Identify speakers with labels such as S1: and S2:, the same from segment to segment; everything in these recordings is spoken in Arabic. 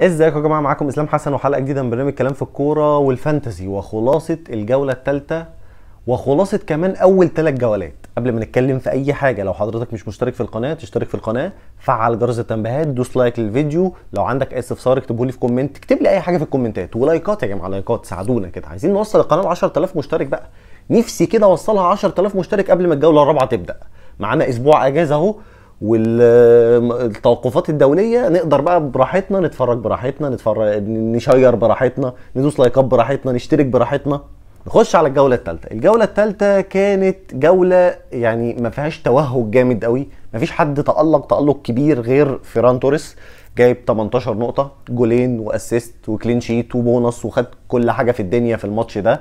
S1: ازيكم يا جماعه معاكم اسلام حسن وحلقه جديده من برنامج كلام في الكوره والفانتزي وخلاصه الجوله الثالثه وخلاصه كمان اول ثلاث جولات قبل ما نتكلم في اي حاجه لو حضرتك مش مشترك في القناه تشترك في القناه فعل جرس التنبيهات دوس لايك للفيديو لو عندك اي استفسار اكتبه لي في كومنت اكتب لي اي حاجه في الكومنتات ولايكات يا جماعه لايكات ساعدونا كده عايزين نوصل القناه ل 10000 مشترك بقى نفسي كده اوصلها 10000 مشترك قبل ما الجوله الرابعه تبدا معانا اسبوع اجازه اهو والتوقفات الدوليه نقدر بقى براحتنا نتفرج براحتنا نتفرج نشير براحتنا ندوس لايكات براحتنا نشترك براحتنا نخش على الجوله الثالثه الجوله الثالثه كانت جوله يعني ما فيهاش توهج جامد قوي ما فيش حد تالق تالق كبير غير فيران توريس جايب 18 نقطه جولين واسيست وكلين شيت وبونص وخد كل حاجه في الدنيا في الماتش ده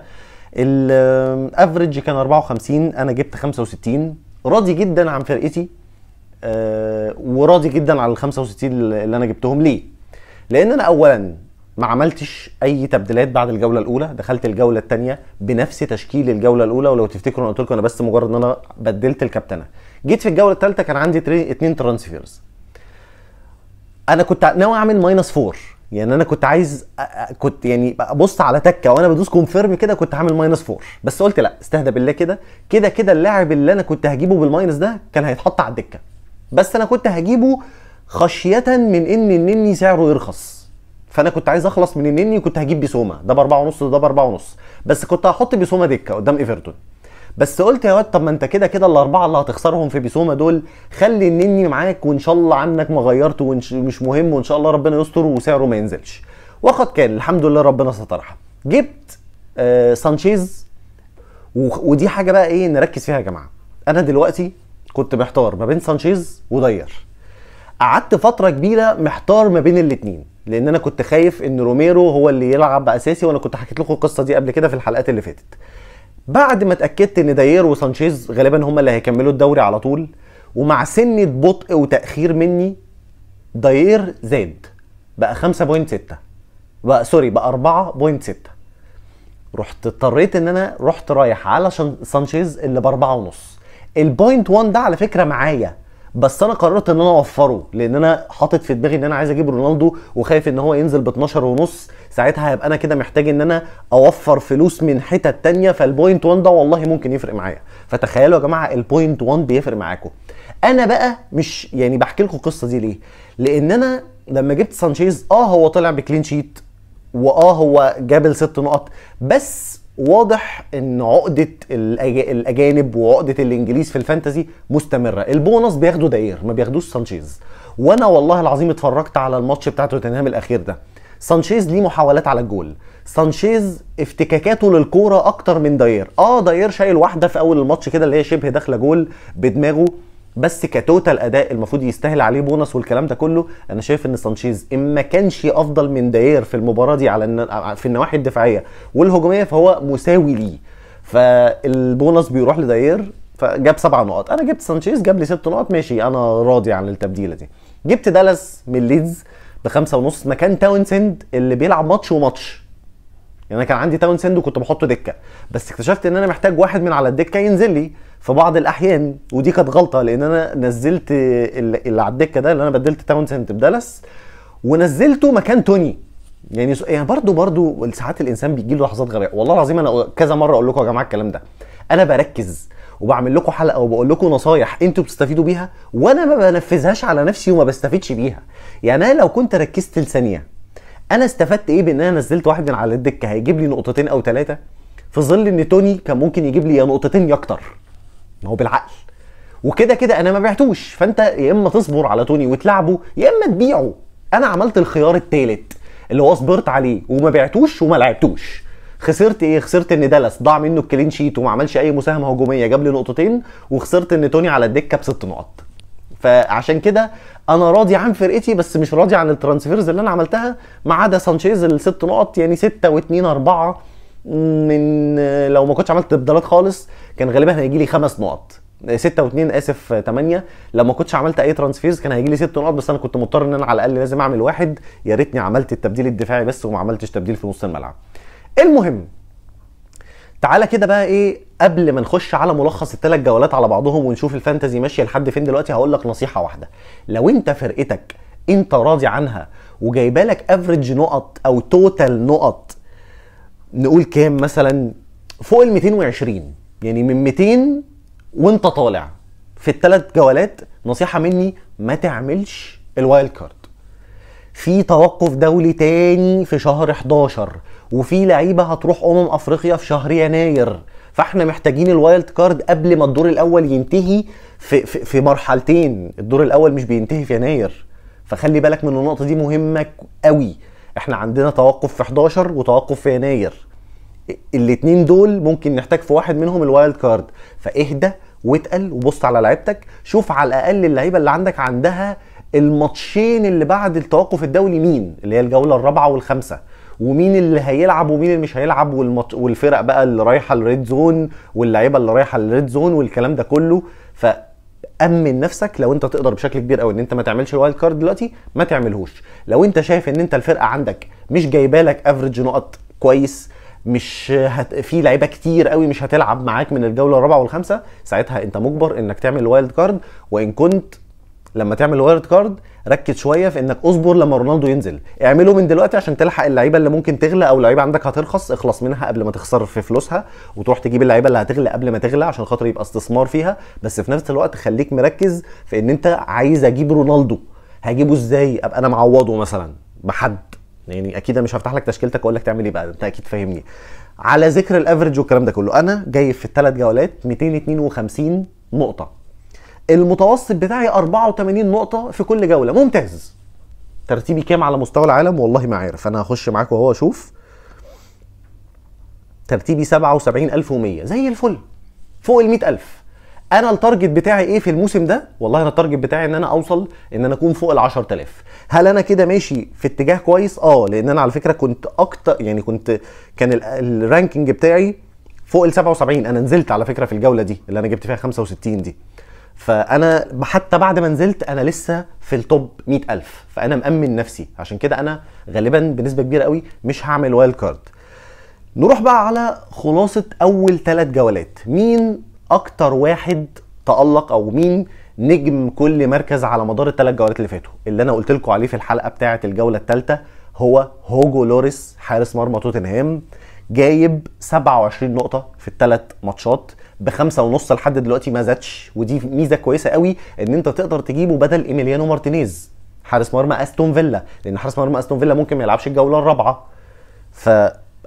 S1: الافريج كان 54 انا جبت 65 راضي جدا عن فرقتي آه، وراضي جدا على ال 65 اللي انا جبتهم ليه؟ لان انا اولا ما عملتش اي تبديلات بعد الجوله الاولى دخلت الجوله الثانيه بنفس تشكيل الجوله الاولى ولو تفتكروا انا قلت لكم انا بس مجرد ان انا بدلت الكابتنه جيت في الجوله الثالثه كان عندي اثنين ترانسفيرز انا كنت ناوي اعمل ماينس فور يعني انا كنت عايز كنت يعني ابص على تكه وانا بدوس كونفيرم كده كنت عامل ماينس فور بس قلت لا استهدى بالله كده كده كده اللاعب اللي انا كنت هجيبه بالماينس ده كان هيتحط على الدكه بس انا كنت هجيبه خشيه من ان النني سعره يرخص فانا كنت عايز اخلص من النني وكنت هجيب بيسوما ده باربعه ونص وده باربعه ونص بس كنت هحط بيسوما دكه قدام ايفرتون بس قلت يا واد طب ما انت كده كده الاربعه اللي هتخسرهم في بيسوما دول خلي النني معاك وان شاء الله عنك ما غيرته ومش مهم وان شاء الله ربنا يستر وسعره ما ينزلش وقد كان الحمد لله ربنا سترها جبت آه سانشيز ودي حاجه بقى ايه نركز فيها يا جماعه انا دلوقتي كنت محتار ما بين سانشيز ودير قعدت فتره كبيره محتار ما بين الاثنين لان انا كنت خايف ان روميرو هو اللي يلعب اساسي وانا كنت حكيت لكم القصه دي قبل كده في الحلقات اللي فاتت بعد ما اتاكدت ان داير وسانشيز غالبا هما اللي هيكملوا الدوري على طول ومع سنه بطء وتاخير مني داير زاد بقى 5.6 بقى سوري بقى 4.6 رحت اضطريت ان انا رحت رايح على سانشيز اللي ب 4.5 ونص البوينت 1 ده على فكره معايا بس انا قررت ان انا اوفره لان انا حاطط في دماغي ان انا عايز اجيب رونالدو وخايف ان هو ينزل ب 12 ونص ساعتها هيبقى انا كده محتاج ان انا اوفر فلوس من حتت تانية فالبوينت 1 ده والله ممكن يفرق معايا فتخيلوا يا جماعه البوينت 1 بيفرق معاكم انا بقى مش يعني بحكي لكم القصه دي ليه لان انا لما جبت سانشيز اه هو طلع بكلين شيت واه هو جاب الست نقط بس واضح ان عقده الاجانب وعقده الانجليز في الفانتزي مستمره البونص بياخدوا داير ما بياخدوش سانشيز وانا والله العظيم اتفرجت على الماتش بتاع توتنهام الاخير ده سانشيز ليه محاولات على الجول سانشيز افتكاكاته للكوره اكتر من داير اه داير شايل واحده في اول الماتش كده اللي هي شبه داخله جول بدماغه بس كتوتال اداء المفروض يستاهل عليه بونص والكلام ده كله انا شايف ان سانشيز ان ما كانش افضل من داير في المباراه دي على في النواحي الدفاعيه والهجوميه فهو مساوي ليه فالبونص بيروح لداير فجاب سبع نقط انا جبت سانشيز جاب لي ست نقط ماشي انا راضي عن التبديله دي جبت دالاس من ليدز بخمسة ونص مكان تاونسند اللي بيلعب ماتش وماتش يعني انا كان عندي تاونسند وكنت بحطه دكه بس اكتشفت ان انا محتاج واحد من على الدكه ينزل لي في بعض الاحيان ودي كانت غلطه لان انا نزلت اللي على الدكه ده اللي انا بدلت تاون سنت بدالاس ونزلته مكان توني يعني يعني برضه برضه ساعات الانسان بيجي له لحظات غريبه والله العظيم انا كذا مره اقول لكم يا جماعه الكلام ده انا بركز وبعمل لكم حلقه وبقول لكم نصايح انتوا بتستفيدوا بيها وانا ما بنفذهاش على نفسي وما بستفيدش بيها يعني انا لو كنت ركزت لثانيه انا استفدت ايه بان انا نزلت واحد من على الدكه هيجيب لي نقطتين او ثلاثه في ظل ان توني كان ممكن يجيب لي يا نقطتين يا اكتر ما هو بالعقل وكده كده انا ما بعتوش فانت يا اما تصبر على توني وتلعبه يا اما تبيعه انا عملت الخيار الثالث اللي هو صبرت عليه وما بعتوش وما لعبتوش خسرت ايه خسرت ان دالاس ضاع منه الكلين شيت وما عملش اي مساهمه هجوميه جاب لي نقطتين وخسرت ان توني على الدكه بست نقط فعشان كده انا راضي عن فرقتي بس مش راضي عن الترانسفيرز اللي انا عملتها ما عدا سانشيز الست نقط يعني ستة واتنين اربعة من آه، لو ما كنتش عملت تبديلات خالص كان غالبا هيجي لي خمس نقط 6 آه، و2 اسف 8 آه، لو ما كنتش عملت اي ترانسفيرز كان هيجي لي 6 نقط بس انا كنت مضطر ان انا على الاقل لازم اعمل واحد يا ريتني عملت التبديل الدفاعي بس وما عملتش تبديل في نص الملعب. المهم تعالى كده بقى ايه قبل ما نخش على ملخص الثلاث جولات على بعضهم ونشوف الفانتزي ماشيه لحد فين دلوقتي هقول لك نصيحه واحده لو انت فرقتك انت راضي عنها وجايبه لك افريج نقط او توتال نقط نقول كام مثلا فوق ال 220 يعني من 200 وانت طالع في الثلاث جولات نصيحه مني ما تعملش الوايلد كارد في توقف دولي تاني في شهر 11 وفي لعيبه هتروح امم افريقيا في شهر يناير فاحنا محتاجين الوايلد كارد قبل ما الدور الاول ينتهي في, في, في مرحلتين الدور الاول مش بينتهي في يناير فخلي بالك من النقطه دي مهمه قوي احنا عندنا توقف في 11 وتوقف في يناير الاثنين دول ممكن نحتاج في واحد منهم الوايلد كارد فاهدى واتقل وبص على لعيبتك شوف على الاقل اللعيبه اللي عندك عندها الماتشين اللي بعد التوقف الدولي مين اللي هي الجوله الرابعه والخامسه ومين اللي هيلعب ومين اللي مش هيلعب والمط... والفرق بقى اللي رايحه الريد زون واللعيبه اللي رايحه الريد زون والكلام ده كله ف امن نفسك لو انت تقدر بشكل كبير قوي ان انت ما تعملش الوايلد كارد دلوقتي ما تعملهوش لو انت شايف ان انت الفرقه عندك مش جايبه لك افريج نقط كويس مش هت... في لعيبه كتير قوي مش هتلعب معاك من الجوله الرابعه والخامسه ساعتها انت مجبر انك تعمل الوايلد كارد وان كنت لما تعمل الوايرد كارد ركز شويه في انك اصبر لما رونالدو ينزل اعمله من دلوقتي عشان تلحق اللعيبه اللي ممكن تغلى او لعيبه عندك هترخص اخلص منها قبل ما تخسر في فلوسها وتروح تجيب اللعيبه اللي هتغلى قبل ما تغلى عشان خاطر يبقى استثمار فيها بس في نفس الوقت خليك مركز في ان انت عايز اجيب رونالدو هجيبه ازاي ابقى انا معوضه مثلا بحد يعني اكيد انا مش هفتح لك تشكيلتك واقول لك تعمل ايه بقى انت اكيد فاهمني على ذكر الافرج والكلام ده كله انا جاي في الثلاث جولات 252 نقطه المتوسط بتاعي 84 نقطه في كل جوله ممتاز ترتيبي كام على مستوى العالم والله ما عارف انا هخش معاك وهو اشوف ترتيبي 77100 زي الفل فوق ال 100000 انا التارجت بتاعي ايه في الموسم ده والله انا التارجت بتاعي ان انا اوصل ان انا اكون فوق ال 10000 هل انا كده ماشي في اتجاه كويس اه لان انا على فكره كنت اكتر يعني كنت كان الرانكينج بتاعي فوق ال 77 انا نزلت على فكره في الجوله دي اللي انا جبت فيها 65 دي فانا حتى بعد ما نزلت انا لسه في التوب 100000 فانا مامن نفسي عشان كده انا غالبا بنسبه كبيره قوي مش هعمل وايلد كارد نروح بقى على خلاصه اول ثلاث جولات مين اكتر واحد تالق او مين نجم كل مركز على مدار الثلاث جولات اللي فاتوا اللي انا قلت لكم عليه في الحلقه بتاعه الجوله الثالثه هو هوجو لوريس حارس مرمى توتنهام جايب 27 نقطه في الثلاث ماتشات بخمسة ونص لحد دلوقتي ما زادش ودي ميزه كويسه قوي ان انت تقدر تجيبه بدل ايميليانو مارتينيز حارس مرمى استون فيلا لان حارس مرمى استون فيلا ممكن ما يلعبش الجوله الرابعه ف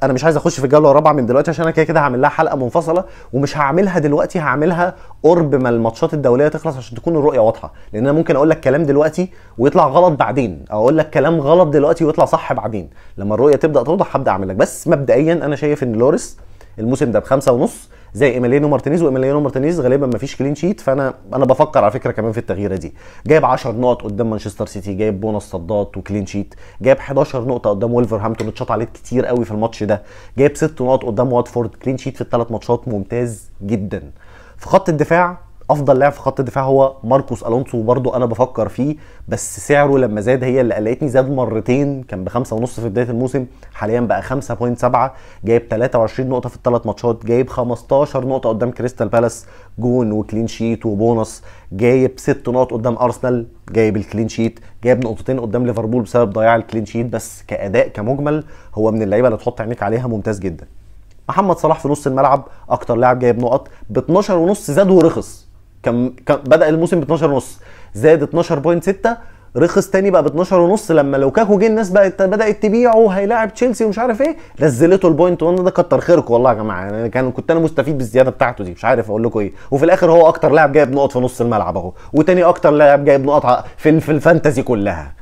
S1: انا مش عايز اخش في الجوله الرابعه من دلوقتي عشان انا كده كده هعمل لها حلقه منفصله ومش هعملها دلوقتي هعملها قرب ما الماتشات الدوليه تخلص عشان تكون الرؤيه واضحه لان انا ممكن اقول لك كلام دلوقتي ويطلع غلط بعدين او اقول لك كلام غلط دلوقتي ويطلع صح بعدين لما الرؤيه تبدا توضح هبدا اعمل لك بس مبدئيا انا شايف ان لوريس الموسم ده بخمسه ونص زي ايميليانو مارتينيز وايميليانو مارتينيز غالبا ما فيش كلين شيت فانا انا بفكر على فكره كمان في التغييره دي جايب 10 نقط قدام مانشستر سيتي جايب بونص صدات وكلين شيت جايب 11 نقطه قدام ولفرهامبتون اتشاط عليه كتير قوي في الماتش ده جايب 6 نقط قدام واتفورد كلين شيت في الثلاث ماتشات ممتاز جدا في خط الدفاع افضل لاعب في خط الدفاع هو ماركوس الونسو وبرضه انا بفكر فيه بس سعره لما زاد هي اللي قلقتني زاد مرتين كان بخمسة ونص في بدايه الموسم حاليا بقى 5.7 جايب 23 نقطه في الثلاث ماتشات جايب 15 نقطه قدام كريستال بالاس جون وكلين شيت وبونص جايب ست نقط قدام ارسنال جايب الكلين شيت جايب نقطتين قدام ليفربول بسبب ضياع الكلين شيت بس كاداء كمجمل هو من اللعيبه اللي تحط عينيك عليها ممتاز جدا محمد صلاح في نص الملعب اكتر لاعب جايب نقط ب 12 ونص زاد ورخص كان, كان بدا الموسم ب 12 ونص زاد 12.6 رخص تاني بقى ب 12 ونص لما لوكاكو جه الناس بقت بدات تبيعه وهيلاعب تشيلسي ومش عارف ايه نزلته البوينت 1 ده كتر خيركم والله يا جماعه انا يعني كان كنت انا مستفيد بالزياده بتاعته دي مش عارف اقول لكم ايه وفي الاخر هو اكتر لاعب جايب نقط في نص الملعب اهو وتاني اكتر لاعب جايب نقط في في الفانتزي كلها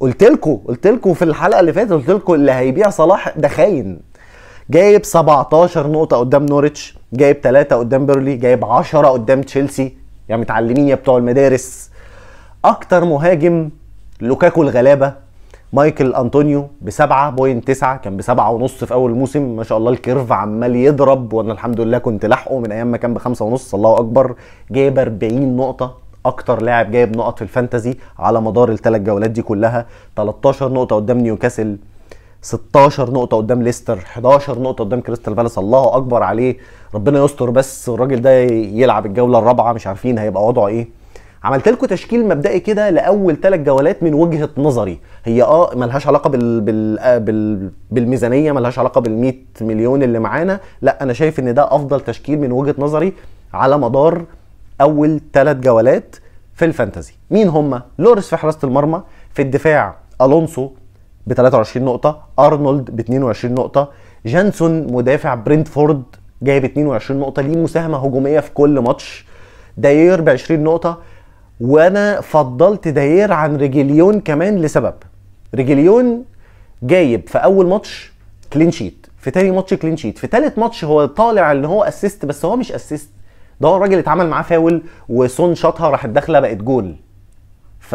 S1: قلت لكم قلت لكم في الحلقه اللي فاتت قلت لكم اللي هيبيع صلاح ده خاين جايب 17 نقطه قدام نوريتش جايب 3 قدام بيرلي جايب 10 قدام تشيلسي يعني متعلمين يا بتوع المدارس اكتر مهاجم لوكاكو الغلابه مايكل انطونيو ب 7.9 كان ب 7.5 في اول الموسم ما شاء الله الكيرف عمال يضرب وانا الحمد لله كنت لاحقه من ايام ما كان ب 5.5 الله اكبر جايب 40 نقطه اكتر لاعب جايب نقط في الفانتزي على مدار الثلاث جولات دي كلها 13 نقطه قدام نيوكاسل 16 نقطه قدام ليستر 11 نقطه قدام كريستال بالاس الله اكبر عليه ربنا يستر بس الراجل ده يلعب الجوله الرابعه مش عارفين هيبقى وضعه ايه عملت لكم تشكيل مبدئي كده لاول ثلاث جولات من وجهه نظري هي اه ملهاش علاقه بال... بال... آه، بال... بالميزانيه ملهاش علاقه بال100 مليون اللي معانا لا انا شايف ان ده افضل تشكيل من وجهه نظري على مدار اول ثلاث جولات في الفانتزي مين هم لوريس في حراسه المرمى في الدفاع الونسو ب 23 نقطه ارنولد ب 22 نقطه جانسون مدافع برنتفورد جايب 22 نقطه ليه مساهمه هجوميه في كل ماتش داير ب 20 نقطه وانا فضلت داير عن ريجيليون كمان لسبب ريجيليون جايب في اول ماتش كلين شيت في تاني ماتش كلين شيت في تالت ماتش هو طالع ان هو اسيست بس هو مش اسيست ده هو الراجل اتعمل معاه فاول وسون شاطها راحت داخله بقت جول ف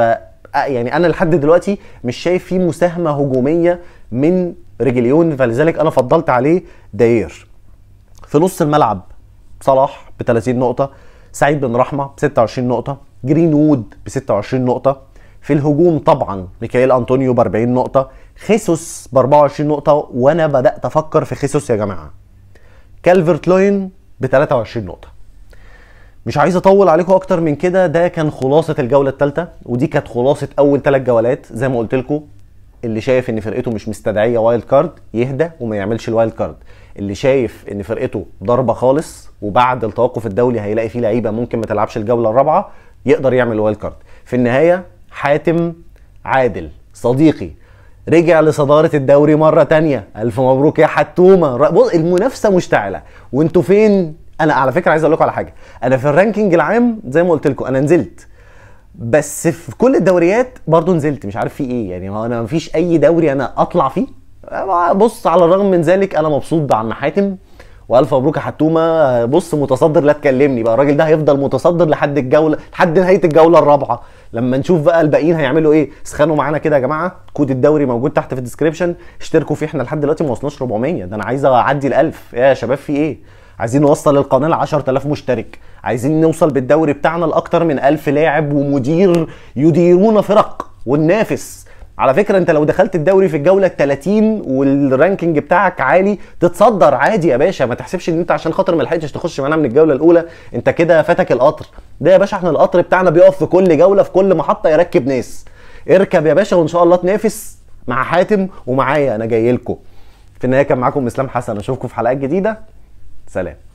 S1: يعني انا لحد دلوقتي مش شايف فيه مساهمه هجوميه من ريجليون فلذلك انا فضلت عليه داير في نص الملعب صلاح ب 30 نقطه سعيد بن رحمه ب 26 نقطه جرين وود ب 26 نقطه في الهجوم طبعا ميكائيل انطونيو ب 40 نقطه خيسوس ب 24 نقطه وانا بدات افكر في خيسوس يا جماعه كالفرت لوين ب 23 نقطه مش عايز اطول عليكم اكتر من كده ده كان خلاصه الجوله الثالثه ودي كانت خلاصه اول ثلاث جولات زي ما قلت لكم اللي شايف ان فرقته مش مستدعيه وايلد كارد يهدى وما يعملش الوايلد كارد اللي شايف ان فرقته ضربه خالص وبعد التوقف الدولي هيلاقي فيه لعيبه ممكن ما تلعبش الجوله الرابعه يقدر يعمل الوايلد كارد في النهايه حاتم عادل صديقي رجع لصدارة الدوري مرة تانية ألف مبروك يا حتومة بص المنافسة مشتعلة وانتوا فين انا على فكره عايز اقول لكم على حاجه انا في الرانكينج العام زي ما قلت لكم انا نزلت بس في كل الدوريات برضو نزلت مش عارف في ايه يعني هو انا مفيش اي دوري انا اطلع فيه بص على الرغم من ذلك انا مبسوط بعم حاتم والف مبروك يا حتومه بص متصدر لا تكلمني بقى الراجل ده هيفضل متصدر لحد الجوله لحد نهايه الجوله الرابعه لما نشوف بقى الباقيين هيعملوا ايه سخنوا معانا كده يا جماعه كود الدوري موجود تحت في الديسكربشن اشتركوا فيه احنا لحد دلوقتي ما وصلناش 400 ده انا عايز اعدي ال 1000 يا شباب في ايه عايزين نوصل القناه ل 10000 مشترك عايزين نوصل بالدوري بتاعنا لاكتر من 1000 لاعب ومدير يديرون فرق وننافس على فكره انت لو دخلت الدوري في الجوله ال 30 والرانكينج بتاعك عالي تتصدر عادي يا باشا ما تحسبش ان انت عشان خاطر ما لحقتش تخش معانا من الجوله الاولى انت كده فاتك القطر ده يا باشا احنا القطر بتاعنا بيقف في كل جوله في كل محطه يركب ناس اركب يا باشا وان شاء الله تنافس مع حاتم ومعايا انا جاي لكم في النهايه كان معاكم اسلام حسن اشوفكم في حلقات جديده Salam.